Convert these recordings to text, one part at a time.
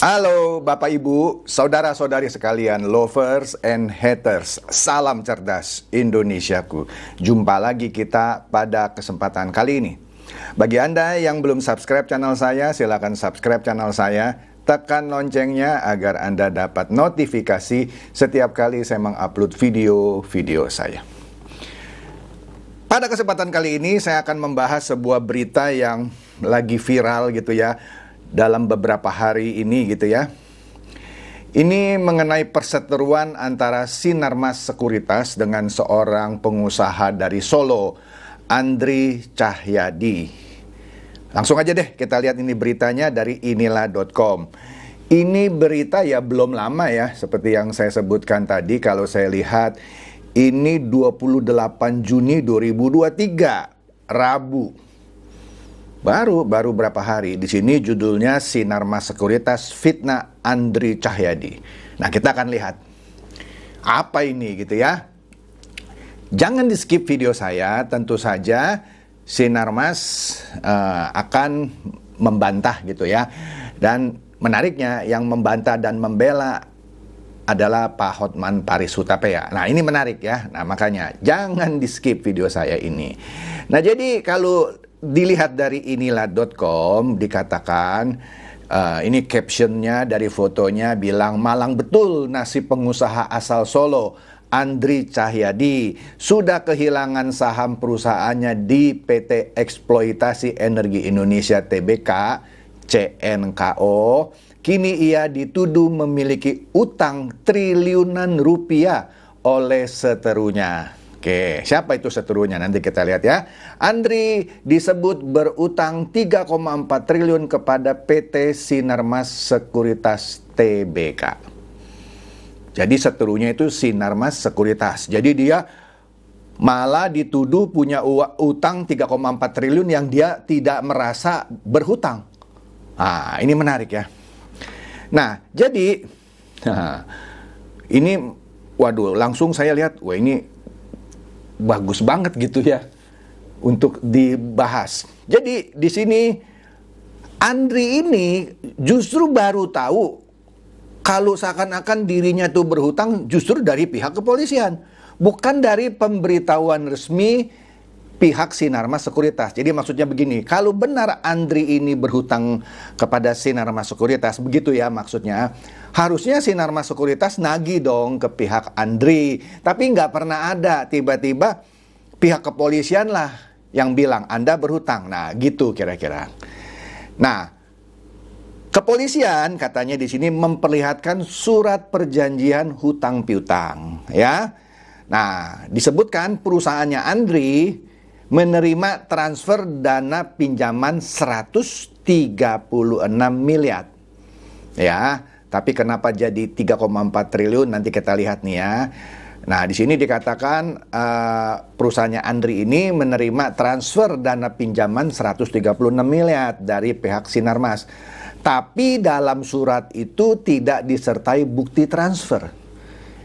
Halo Bapak Ibu, saudara-saudari sekalian, lovers and haters. Salam cerdas Indonesiaku. Jumpa lagi kita pada kesempatan kali ini. Bagi Anda yang belum subscribe channel saya, silakan subscribe channel saya. Tekan loncengnya agar Anda dapat notifikasi setiap kali saya mengupload video-video saya. Pada kesempatan kali ini saya akan membahas sebuah berita yang lagi viral gitu ya dalam beberapa hari ini gitu ya. Ini mengenai perseteruan antara Sinarmas Sekuritas dengan seorang pengusaha dari Solo, Andri Cahyadi. Langsung aja deh kita lihat ini beritanya dari inilah.com. Ini berita ya belum lama ya, seperti yang saya sebutkan tadi kalau saya lihat ini 28 Juni 2023, Rabu. Baru baru berapa hari di sini judulnya Sinar Mas Sekuritas Fitnah Andri Cahyadi. Nah, kita akan lihat apa ini gitu ya. Jangan di skip video saya, tentu saja Sinarmas uh, eh, akan membantah gitu ya. Dan menariknya yang membantah dan membela adalah Pak Hotman Paris Hutapea. Nah ini menarik ya. Nah makanya jangan di skip video saya ini. Nah jadi kalau dilihat dari inilah.com dikatakan uh, ini captionnya dari fotonya bilang malang betul nasib pengusaha asal Solo Andri Cahyadi sudah kehilangan saham perusahaannya di PT Eksploitasi Energi Indonesia TBK CNKO kini ia dituduh memiliki utang triliunan rupiah oleh seterunya. Oke, siapa itu seterunya? Nanti kita lihat ya. Andri disebut berutang 3,4 triliun kepada PT Sinarmas Sekuritas TBK. Jadi seterunya itu Sinarmas Sekuritas. Jadi dia malah dituduh punya utang 3,4 triliun yang dia tidak merasa berhutang. Ah, ini menarik ya. Nah, jadi ini waduh langsung saya lihat, wah ini bagus banget gitu ya untuk dibahas. Jadi di sini Andri ini justru baru tahu kalau seakan-akan dirinya itu berhutang justru dari pihak kepolisian, bukan dari pemberitahuan resmi pihak Sinarmas Sekuritas. Jadi maksudnya begini, kalau benar Andri ini berhutang kepada Sinarmas Sekuritas, begitu ya maksudnya, harusnya Sinarmas Sekuritas nagih dong ke pihak Andri. Tapi nggak pernah ada, tiba-tiba pihak kepolisian lah yang bilang Anda berhutang. Nah gitu kira-kira. Nah, Kepolisian katanya di sini memperlihatkan surat perjanjian hutang piutang ya. Nah, disebutkan perusahaannya Andri menerima transfer dana pinjaman 136 miliar. Ya, tapi kenapa jadi 3,4 triliun nanti kita lihat nih ya. Nah, di sini dikatakan uh, perusahaannya Andri ini menerima transfer dana pinjaman 136 miliar dari pihak Sinarmas. Tapi dalam surat itu tidak disertai bukti transfer.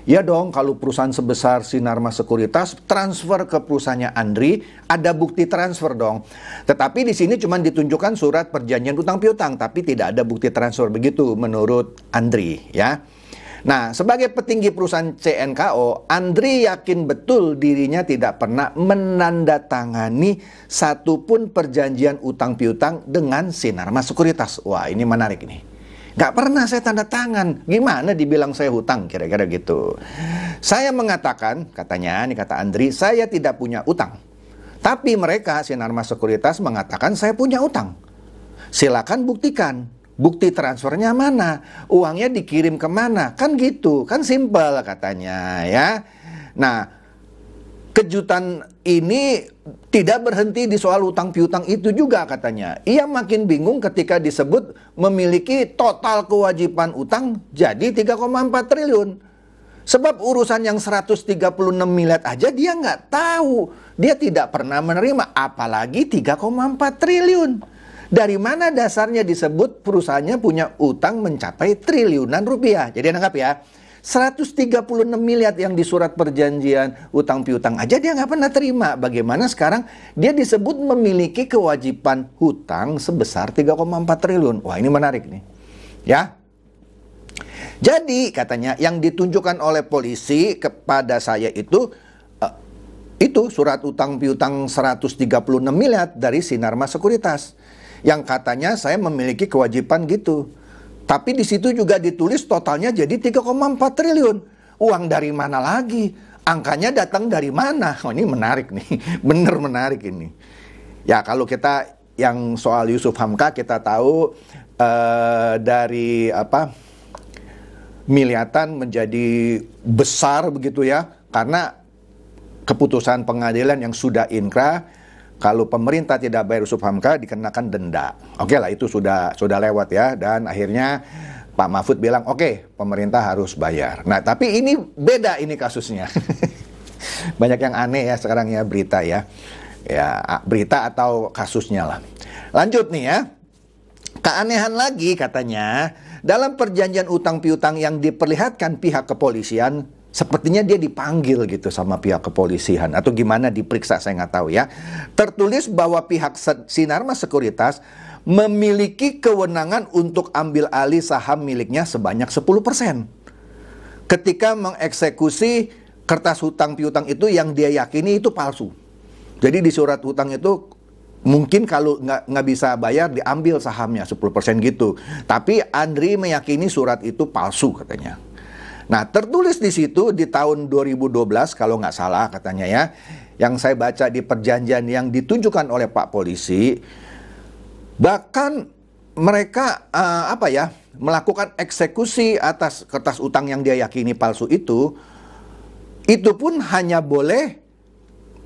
Ya dong, kalau perusahaan sebesar Sinarma Sekuritas transfer ke perusahaannya Andri, ada bukti transfer dong. Tetapi di sini cuma ditunjukkan surat perjanjian utang piutang, tapi tidak ada bukti transfer begitu menurut Andri ya. Nah, sebagai petinggi perusahaan CNKO, Andri yakin betul dirinya tidak pernah menandatangani satupun perjanjian utang piutang dengan Sinarma Sekuritas. Wah, ini menarik nih. Gak pernah saya tanda tangan. Gimana dibilang saya hutang? Kira-kira gitu. Saya mengatakan, katanya, ini kata Andri, saya tidak punya utang. Tapi mereka, Sinarma Sekuritas mengatakan saya punya utang. Silakan buktikan. Bukti transfernya mana? Uangnya dikirim kemana? Kan gitu, kan simpel katanya ya. Nah, kejutan ini tidak berhenti di soal utang piutang itu juga katanya. Ia makin bingung ketika disebut memiliki total kewajiban utang jadi 3,4 triliun. Sebab urusan yang 136 miliar aja dia nggak tahu. Dia tidak pernah menerima apalagi 3,4 triliun. Dari mana dasarnya disebut perusahaannya punya utang mencapai triliunan rupiah. Jadi anggap ya. 136 miliar yang di surat perjanjian utang piutang aja dia nggak pernah terima. Bagaimana sekarang dia disebut memiliki kewajiban hutang sebesar 3,4 triliun. Wah ini menarik nih. Ya, jadi katanya yang ditunjukkan oleh polisi kepada saya itu eh, itu surat utang piutang 136 miliar dari Sinarma Sekuritas yang katanya saya memiliki kewajiban gitu. Tapi di situ juga ditulis totalnya jadi 3,4 triliun. Uang dari mana lagi? Angkanya datang dari mana? Oh ini menarik nih, bener menarik ini. Ya kalau kita yang soal Yusuf Hamka kita tahu uh, dari apa miliatan menjadi besar begitu ya karena keputusan pengadilan yang sudah inkrah kalau pemerintah tidak bayar usuf hamka dikenakan denda. Oke okay lah itu sudah sudah lewat ya dan akhirnya Pak Mahfud bilang oke okay, pemerintah harus bayar. Nah tapi ini beda ini kasusnya. Banyak yang aneh ya sekarang ya berita ya. Ya berita atau kasusnya lah. Lanjut nih ya. Keanehan lagi katanya, dalam perjanjian utang piutang yang diperlihatkan pihak kepolisian sepertinya dia dipanggil gitu sama pihak kepolisian atau gimana diperiksa saya nggak tahu ya. Tertulis bahwa pihak Sinarma Sekuritas memiliki kewenangan untuk ambil alih saham miliknya sebanyak 10%. Ketika mengeksekusi kertas hutang piutang itu yang dia yakini itu palsu. Jadi di surat hutang itu mungkin kalau nggak bisa bayar diambil sahamnya 10% gitu. Tapi Andri meyakini surat itu palsu katanya. Nah, tertulis di situ di tahun 2012 kalau nggak salah katanya ya, yang saya baca di perjanjian yang ditunjukkan oleh Pak Polisi, bahkan mereka uh, apa ya melakukan eksekusi atas kertas utang yang dia yakini palsu itu, itu pun hanya boleh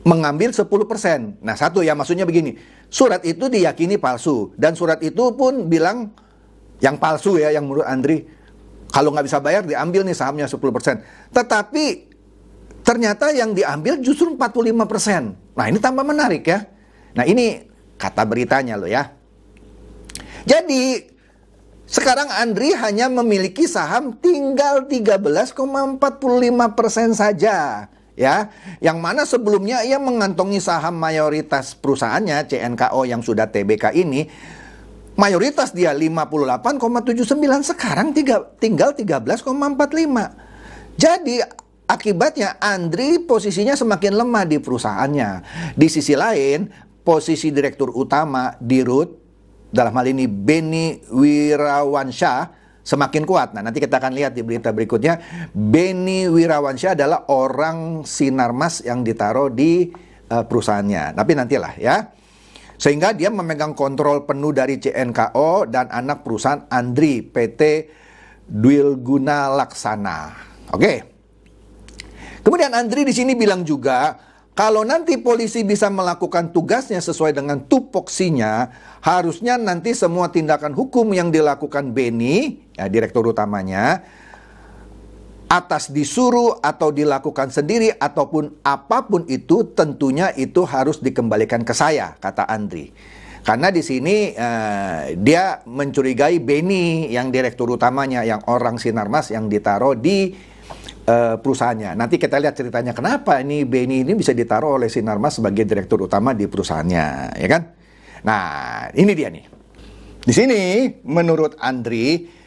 mengambil 10%. Nah, satu ya maksudnya begini. Surat itu diyakini palsu dan surat itu pun bilang yang palsu ya yang menurut Andri kalau nggak bisa bayar diambil nih sahamnya 10%. Tetapi ternyata yang diambil justru 45%. Nah ini tambah menarik ya. Nah ini kata beritanya loh ya. Jadi sekarang Andri hanya memiliki saham tinggal 13,45% saja ya. Yang mana sebelumnya ia mengantongi saham mayoritas perusahaannya CNKO yang sudah TBK ini mayoritas dia 58,79 sekarang tiga, tinggal 13,45. Jadi akibatnya Andri posisinya semakin lemah di perusahaannya. Di sisi lain, posisi direktur utama di Rut dalam hal ini Beni Wirawansyah semakin kuat. Nah, nanti kita akan lihat di berita berikutnya Beni Wirawansyah adalah orang Sinarmas yang ditaruh di uh, perusahaannya. Tapi nantilah ya. Sehingga dia memegang kontrol penuh dari CNKO dan anak perusahaan Andri PT Dwilguna Laksana. Oke. Kemudian Andri di sini bilang juga kalau nanti polisi bisa melakukan tugasnya sesuai dengan tupoksinya, harusnya nanti semua tindakan hukum yang dilakukan Beni, ya direktur utamanya, atas disuruh atau dilakukan sendiri ataupun apapun itu tentunya itu harus dikembalikan ke saya kata Andri karena di sini uh, dia mencurigai Beni yang direktur utamanya yang orang Sinarmas yang ditaruh di uh, perusahaannya nanti kita lihat ceritanya kenapa ini Beni ini bisa ditaruh oleh Sinarmas sebagai direktur utama di perusahaannya ya kan nah ini dia nih di sini menurut Andri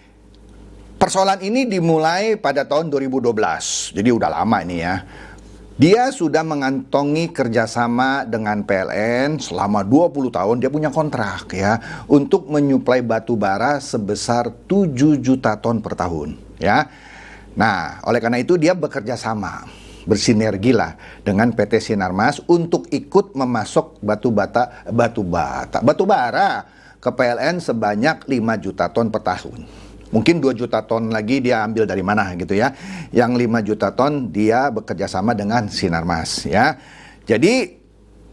Persoalan ini dimulai pada tahun 2012, jadi udah lama ini ya. Dia sudah mengantongi kerjasama dengan PLN selama 20 tahun, dia punya kontrak ya, untuk menyuplai batu bara sebesar 7 juta ton per tahun ya. Nah, oleh karena itu dia bekerja sama, lah dengan PT Sinarmas untuk ikut memasok batu bata, batu bata, batu bara ke PLN sebanyak 5 juta ton per tahun mungkin 2 juta ton lagi dia ambil dari mana gitu ya. Yang 5 juta ton dia bekerja sama dengan Sinarmas ya. Jadi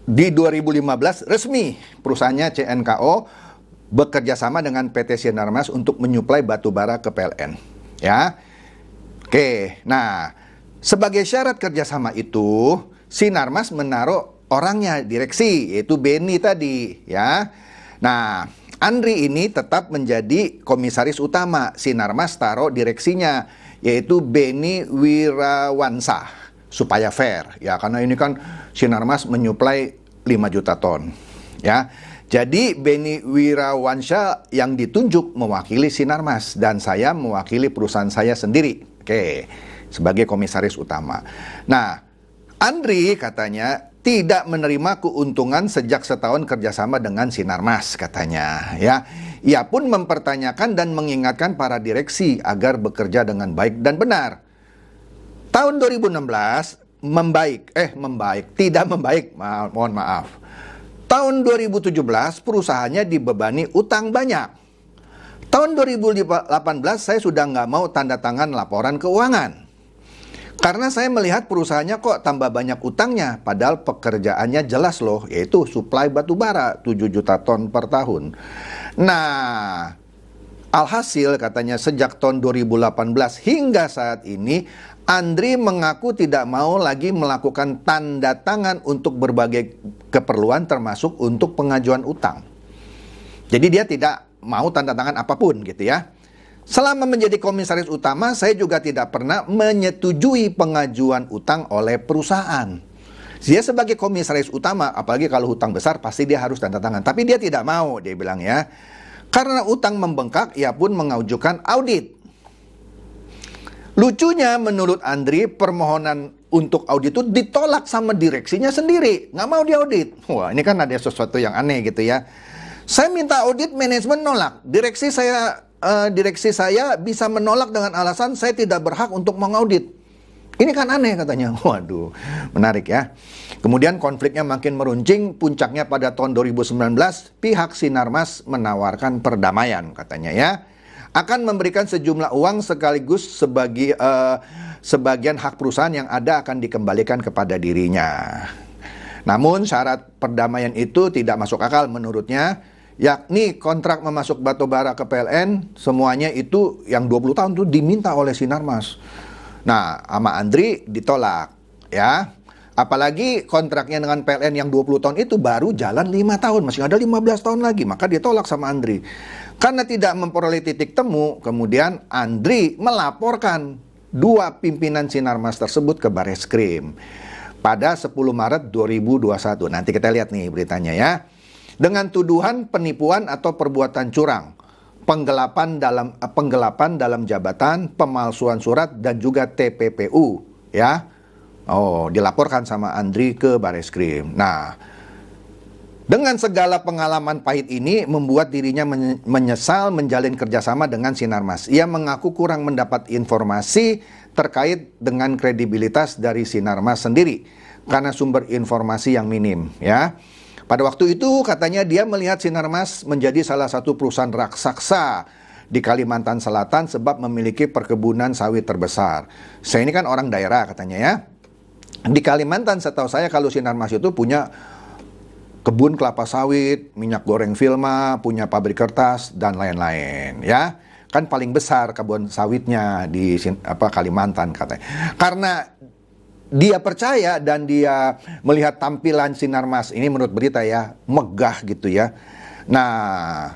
di 2015 resmi perusahaannya CNKO bekerja sama dengan PT Sinarmas untuk menyuplai batu bara ke PLN ya. Oke, nah sebagai syarat kerjasama itu Sinarmas menaruh orangnya direksi yaitu Beni tadi ya. Nah, Andri ini tetap menjadi komisaris utama Sinarmas taro direksinya yaitu Beni Wirawansa supaya fair ya karena ini kan Sinarmas menyuplai 5 juta ton ya. Jadi Beni Wirawansa yang ditunjuk mewakili Sinarmas dan saya mewakili perusahaan saya sendiri. Oke, sebagai komisaris utama. Nah, Andri katanya tidak menerima keuntungan sejak setahun kerjasama dengan Sinarmas katanya ya. Ia pun mempertanyakan dan mengingatkan para direksi agar bekerja dengan baik dan benar. Tahun 2016 membaik, eh membaik, tidak membaik, ma mohon maaf. Tahun 2017 perusahaannya dibebani utang banyak. Tahun 2018 saya sudah nggak mau tanda tangan laporan keuangan. Karena saya melihat perusahaannya kok tambah banyak utangnya, padahal pekerjaannya jelas loh, yaitu suplai batu bara 7 juta ton per tahun. Nah, alhasil katanya sejak tahun 2018 hingga saat ini, Andri mengaku tidak mau lagi melakukan tanda tangan untuk berbagai keperluan termasuk untuk pengajuan utang. Jadi dia tidak mau tanda tangan apapun gitu ya. Selama menjadi komisaris utama, saya juga tidak pernah menyetujui pengajuan utang oleh perusahaan. Dia sebagai komisaris utama, apalagi kalau hutang besar, pasti dia harus tanda tangan. Tapi dia tidak mau, dia bilang ya. Karena utang membengkak, ia pun mengajukan audit. Lucunya menurut Andri, permohonan untuk audit itu ditolak sama direksinya sendiri. Nggak mau diaudit. Wah, ini kan ada sesuatu yang aneh gitu ya. Saya minta audit, manajemen nolak. Direksi saya uh, direksi saya bisa menolak dengan alasan saya tidak berhak untuk mengaudit. Ini kan aneh katanya. Waduh, menarik ya. Kemudian konfliknya makin meruncing, puncaknya pada tahun 2019 pihak Sinarmas menawarkan perdamaian katanya ya. Akan memberikan sejumlah uang sekaligus sebagai uh, eh, sebagian hak perusahaan yang ada akan dikembalikan kepada dirinya. Namun syarat perdamaian itu tidak masuk akal menurutnya yakni kontrak memasuk batubara ke PLN semuanya itu yang 20 tahun itu diminta oleh Sinarmas. Nah, sama Andri ditolak ya. Apalagi kontraknya dengan PLN yang 20 tahun itu baru jalan 5 tahun, masih ada 15 tahun lagi, maka ditolak sama Andri. Karena tidak memperoleh titik temu, kemudian Andri melaporkan dua pimpinan Sinarmas tersebut ke Bareskrim pada 10 Maret 2021. Nanti kita lihat nih beritanya ya dengan tuduhan penipuan atau perbuatan curang, penggelapan dalam eh, penggelapan dalam jabatan, pemalsuan surat dan juga TPPU, ya. Oh, dilaporkan sama Andri ke Bareskrim. Nah, dengan segala pengalaman pahit ini membuat dirinya menyesal menjalin kerjasama dengan Sinarmas. Ia mengaku kurang mendapat informasi terkait dengan kredibilitas dari Sinarmas sendiri karena sumber informasi yang minim ya. Pada waktu itu katanya dia melihat Sinarmas menjadi salah satu perusahaan raksasa di Kalimantan Selatan sebab memiliki perkebunan sawit terbesar. Saya ini kan orang daerah katanya ya. Di Kalimantan setahu saya kalau Sinarmas itu punya kebun kelapa sawit, minyak goreng Vilma, punya pabrik kertas dan lain-lain ya. Kan paling besar kebun sawitnya di apa Kalimantan katanya. Karena dia percaya dan dia melihat tampilan sinar mas ini menurut berita ya megah gitu ya. Nah,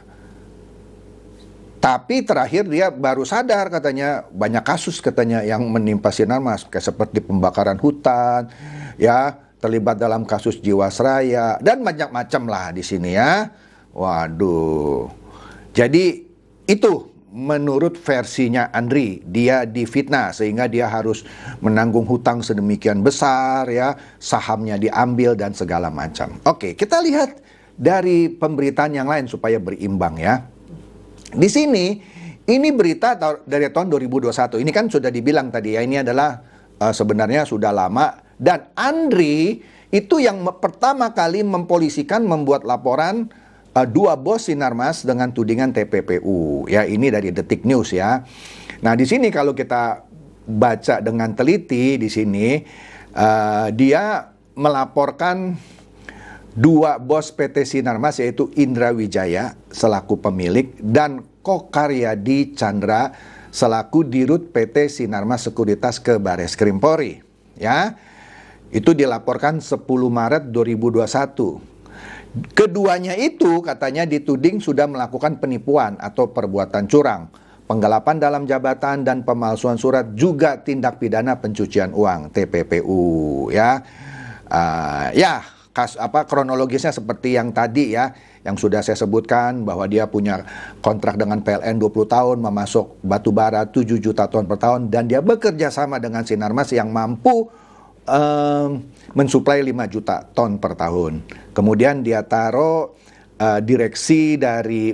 tapi terakhir dia baru sadar katanya banyak kasus katanya yang menimpa sinar mas kayak seperti pembakaran hutan, ya terlibat dalam kasus jiwasraya dan banyak macam lah di sini ya. Waduh. Jadi itu menurut versinya Andri, dia difitnah sehingga dia harus menanggung hutang sedemikian besar ya, sahamnya diambil dan segala macam. Oke, kita lihat dari pemberitaan yang lain supaya berimbang ya. Di sini ini berita dari tahun 2021. Ini kan sudah dibilang tadi ya, ini adalah uh, sebenarnya sudah lama dan Andri itu yang pertama kali mempolisikan membuat laporan uh, dua bos Sinarmas dengan tudingan TPPU. Ya, ini dari Detik News ya. Nah, di sini kalau kita baca dengan teliti di sini uh, dia melaporkan dua bos PT Sinarmas yaitu Indra Wijaya selaku pemilik dan Kokaryadi Chandra selaku dirut PT Sinarmas Sekuritas ke Bares Krimpori Polri ya. Itu dilaporkan 10 Maret 2021. Keduanya itu katanya dituding sudah melakukan penipuan atau perbuatan curang, penggelapan dalam jabatan dan pemalsuan surat juga tindak pidana pencucian uang TPPU ya. Uh, ya, kas apa kronologisnya seperti yang tadi ya, yang sudah saya sebutkan bahwa dia punya kontrak dengan PLN 20 tahun memasok batu bara 7 juta ton per tahun dan dia bekerja sama dengan Sinarmas yang mampu um, mensuplai 5 juta ton per tahun. Kemudian dia taruh uh, direksi dari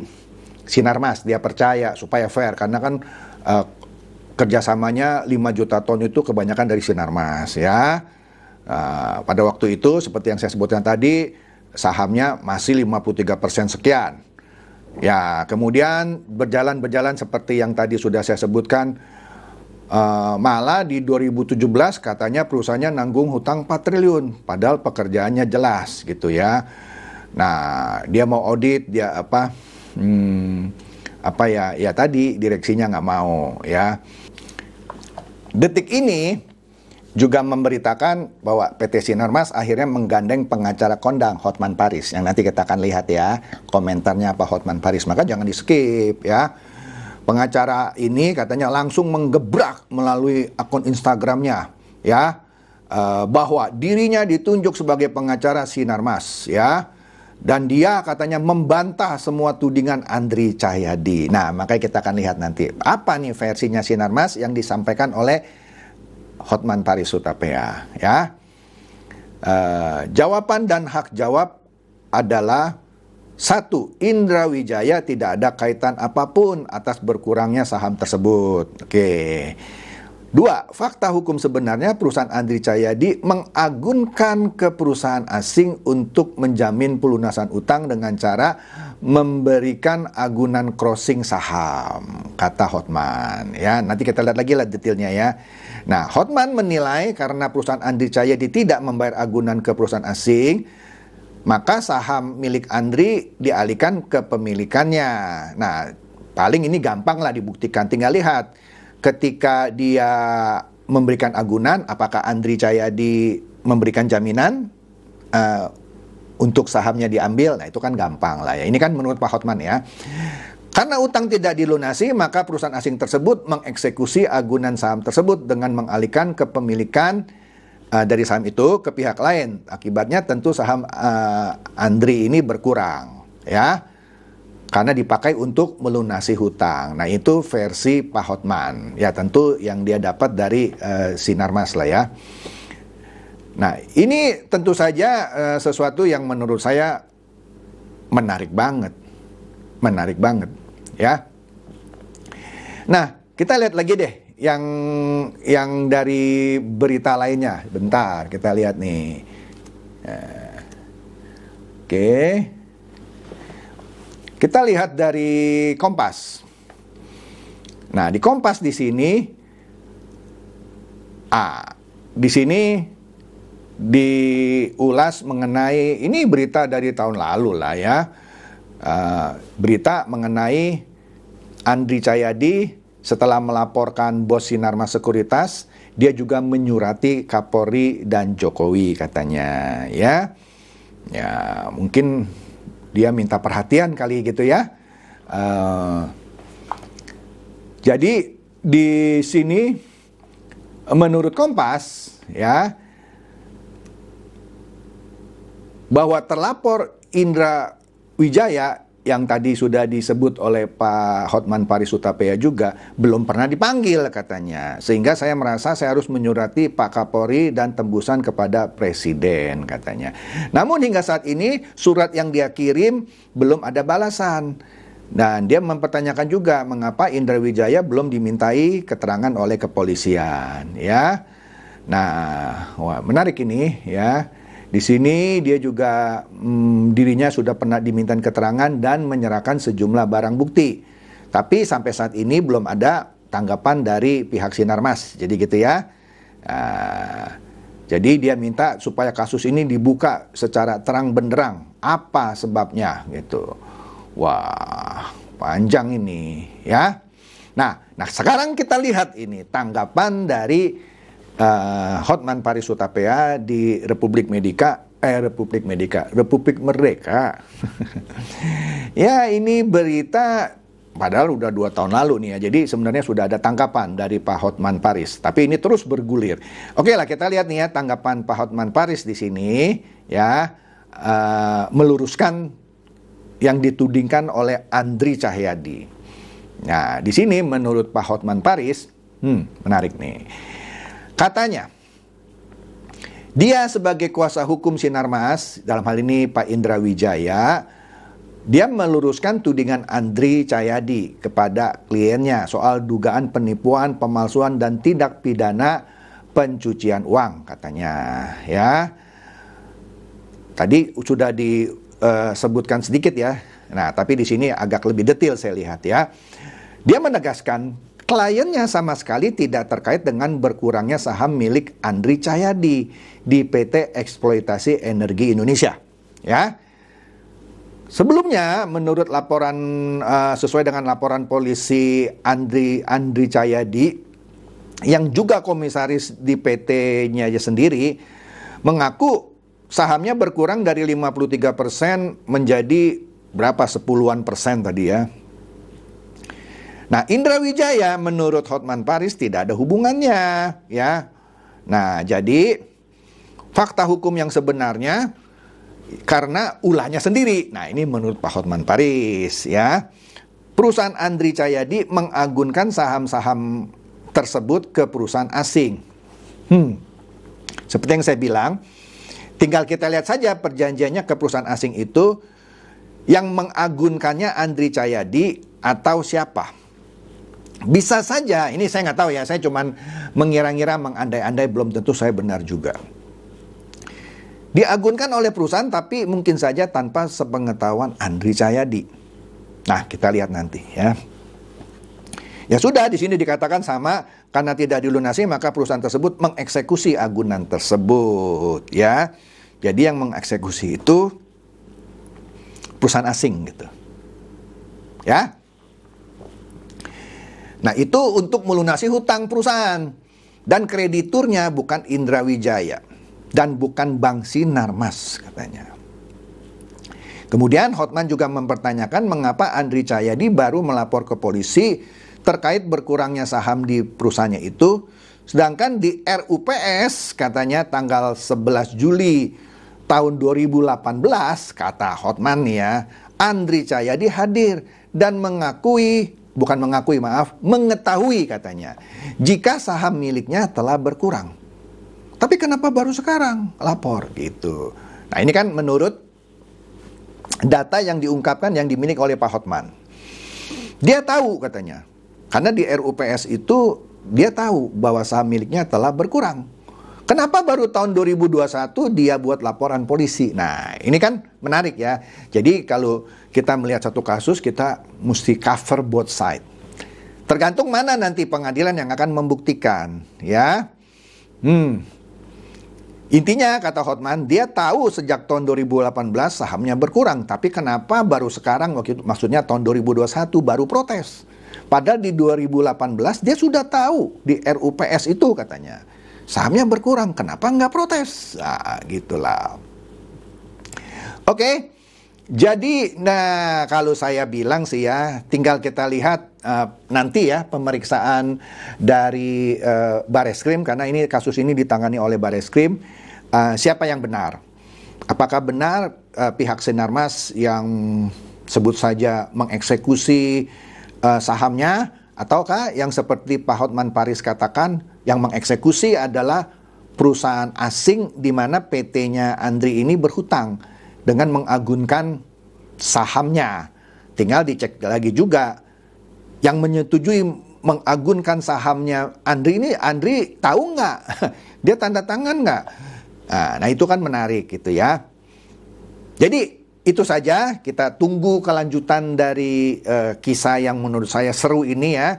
Sinarmas, dia percaya supaya fair karena kan uh, kerjasamanya 5 juta ton itu kebanyakan dari Sinarmas ya. Uh, pada waktu itu seperti yang saya sebutkan tadi sahamnya masih 53% sekian. Ya, kemudian berjalan-berjalan seperti yang tadi sudah saya sebutkan Eh, malah di 2017 katanya perusahaannya nanggung hutang 4 triliun, padahal pekerjaannya jelas gitu ya. Nah, dia mau audit, dia apa? Hmm, apa ya? Ya tadi direksinya nggak mau ya. Detik ini juga memberitakan bahwa PT Sinarmas akhirnya menggandeng pengacara kondang Hotman Paris yang nanti kita akan lihat ya komentarnya apa Hotman Paris maka jangan di skip ya Pengacara ini katanya langsung menggebrak melalui akun Instagramnya ya eh, bahwa dirinya ditunjuk sebagai pengacara Sinarmas ya dan dia katanya membantah semua tudingan Andri Cahyadi. Nah, makanya kita akan lihat nanti apa nih versinya Sinarmas yang disampaikan oleh Hotman Paris Hutapea ya. Uh, jawaban dan hak jawab adalah satu, Indra Wijaya tidak ada kaitan apapun atas berkurangnya saham tersebut. Oke. Dua, fakta hukum sebenarnya perusahaan Andri Cahyadi mengagunkan ke perusahaan asing untuk menjamin pelunasan utang dengan cara memberikan agunan crossing saham, kata Hotman. Ya, nanti kita lihat lagi lah detailnya ya. Nah, Hotman menilai karena perusahaan Andri Cahyadi tidak membayar agunan ke perusahaan asing, maka saham milik Andri dialihkan ke pemilikannya. Nah, paling ini gampang lah dibuktikan. Tinggal lihat ketika dia memberikan agunan, apakah Andri Cahyadi memberikan jaminan uh, untuk sahamnya diambil? Nah, itu kan gampang lah ya. Ini kan menurut Pak Hotman ya. Karena utang tidak dilunasi, maka perusahaan asing tersebut mengeksekusi agunan saham tersebut dengan mengalihkan kepemilikan uh, dari saham itu ke pihak lain. Akibatnya tentu saham uh, Andri ini berkurang, ya. Karena dipakai untuk melunasi hutang. Nah, itu versi Pak Hotman. Ya, tentu yang dia dapat dari uh, eh, Sinarmas lah ya. Nah, ini tentu saja uh, sesuatu yang menurut saya menarik banget. Menarik banget, ya. Nah, kita lihat lagi deh yang yang dari berita lainnya. Bentar, kita lihat nih. Eh, oke. Kita lihat dari Kompas. Nah, di Kompas di sini A. Ah, di sini diulas mengenai ini berita dari tahun lalu lah ya. Uh, berita mengenai Andri Cahyadi setelah melaporkan bos Sinarma Sekuritas, dia juga menyurati Kapolri dan Jokowi katanya ya. Ya, mungkin dia minta perhatian kali gitu ya. Uh, jadi di sini menurut Kompas ya bahwa terlapor Indra Wijaya yang tadi sudah disebut oleh Pak Hotman Paris Utapaya juga belum pernah dipanggil katanya. Sehingga saya merasa saya harus menyurati Pak Kapolri dan tembusan kepada Presiden katanya. Namun hingga saat ini surat yang dia kirim belum ada balasan. Dan dia mempertanyakan juga mengapa Indra Wijaya belum dimintai keterangan oleh kepolisian ya. Nah, wah menarik ini ya. Di sini dia juga hmm, dirinya sudah pernah diminta keterangan dan menyerahkan sejumlah barang bukti. Tapi sampai saat ini belum ada tanggapan dari pihak Sinarmas. Jadi gitu ya. Uh, jadi dia minta supaya kasus ini dibuka secara terang benderang. Apa sebabnya gitu. Wah, panjang ini ya. Nah, nah sekarang kita lihat ini tanggapan dari uh, Hotman Paris Utapea di Republik Medika eh Republik Medika, Republik Merdeka. ya ini berita padahal udah dua tahun lalu nih ya. Jadi sebenarnya sudah ada tanggapan dari Pak Hotman Paris, tapi ini terus bergulir. Oke lah kita lihat nih ya tanggapan Pak Hotman Paris di sini ya uh, meluruskan yang ditudingkan oleh Andri Cahyadi. Nah, di sini menurut Pak Hotman Paris, hmm, menarik nih. Katanya, dia sebagai kuasa hukum Sinar Mas, dalam hal ini Pak Indra Wijaya, dia meluruskan tudingan Andri Cahyadi kepada kliennya soal dugaan penipuan, pemalsuan dan tindak pidana pencucian uang katanya ya. Tadi sudah disebutkan eh, sedikit ya. Nah, tapi di sini agak lebih detail saya lihat ya. Dia menegaskan kliennya sama sekali tidak terkait dengan berkurangnya saham milik Andri Cahyadi di PT Eksploitasi Energi Indonesia. Ya. Sebelumnya, menurut laporan uh, sesuai dengan laporan polisi Andri Andri Cahyadi yang juga komisaris di PT-nya aja sendiri mengaku sahamnya berkurang dari 53% menjadi berapa sepuluhan persen tadi ya Nah, Indra Wijaya menurut Hotman Paris tidak ada hubungannya, ya. Nah, jadi fakta hukum yang sebenarnya karena ulahnya sendiri. Nah, ini menurut Pak Hotman Paris, ya. Perusahaan Andri Cahyadi mengagunkan saham-saham tersebut ke perusahaan asing. Hmm. Seperti yang saya bilang, tinggal kita lihat saja perjanjiannya ke perusahaan asing itu yang mengagunkannya Andri Cahyadi atau siapa. Bisa saja, ini saya nggak tahu ya, saya cuman mengira-ngira, mengandai-andai, belum tentu saya benar juga. Diagunkan oleh perusahaan tapi mungkin saja tanpa sepengetahuan Andri Cahyadi. Nah, kita lihat nanti ya. Ya sudah, di sini dikatakan sama karena tidak dilunasi maka perusahaan tersebut mengeksekusi agunan tersebut ya. Jadi yang mengeksekusi itu perusahaan asing gitu. Ya. Nah itu untuk melunasi hutang perusahaan. Dan krediturnya bukan Indra Wijaya. Dan bukan Bank Sinar Mas katanya. Kemudian Hotman juga mempertanyakan mengapa Andri Cahyadi baru melapor ke polisi terkait berkurangnya saham di perusahaannya itu. Sedangkan di RUPS katanya tanggal 11 Juli tahun 2018 kata Hotman ya Andri Cahyadi hadir dan mengakui bukan mengakui maaf, mengetahui katanya. Jika saham miliknya telah berkurang. Tapi kenapa baru sekarang lapor gitu. Nah ini kan menurut data yang diungkapkan yang dimiliki oleh Pak Hotman. Dia tahu katanya. Karena di RUPS itu dia tahu bahwa saham miliknya telah berkurang. Kenapa baru tahun 2021 dia buat laporan polisi? Nah, ini kan menarik ya. Jadi kalau kita melihat satu kasus, kita mesti cover both side. Tergantung mana nanti pengadilan yang akan membuktikan, ya. Hmm. Intinya kata Hotman, dia tahu sejak tahun 2018 sahamnya berkurang, tapi kenapa baru sekarang waktu itu maksudnya tahun 2021 baru protes? Padahal di 2018 dia sudah tahu di RUPS itu katanya sahamnya berkurang. Kenapa nggak protes? Nah, gitulah. Oke, jadi nah kalau saya bilang sih ya, tinggal kita lihat uh, nanti ya pemeriksaan dari uh, eh, Bareskrim karena ini kasus ini ditangani oleh Bareskrim. Uh, eh, siapa yang benar? Apakah benar uh, pihak Sinarmas yang sebut saja mengeksekusi uh, sahamnya ataukah yang seperti Pak Hotman Paris katakan yang mengeksekusi adalah perusahaan asing di mana PT-nya Andri ini berhutang dengan mengagunkan sahamnya. Tinggal dicek lagi juga yang menyetujui mengagunkan sahamnya Andri ini Andri tahu nggak? Dia tanda tangan nggak? Nah, nah, itu kan menarik gitu ya. Jadi itu saja kita tunggu kelanjutan dari uh, kisah yang menurut saya seru ini ya.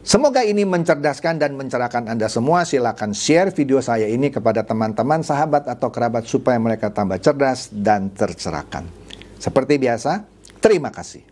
Semoga ini mencerdaskan dan mencerahkan Anda semua. Silakan share video saya ini kepada teman-teman, sahabat, atau kerabat supaya mereka tambah cerdas dan tercerahkan. Seperti biasa, terima kasih.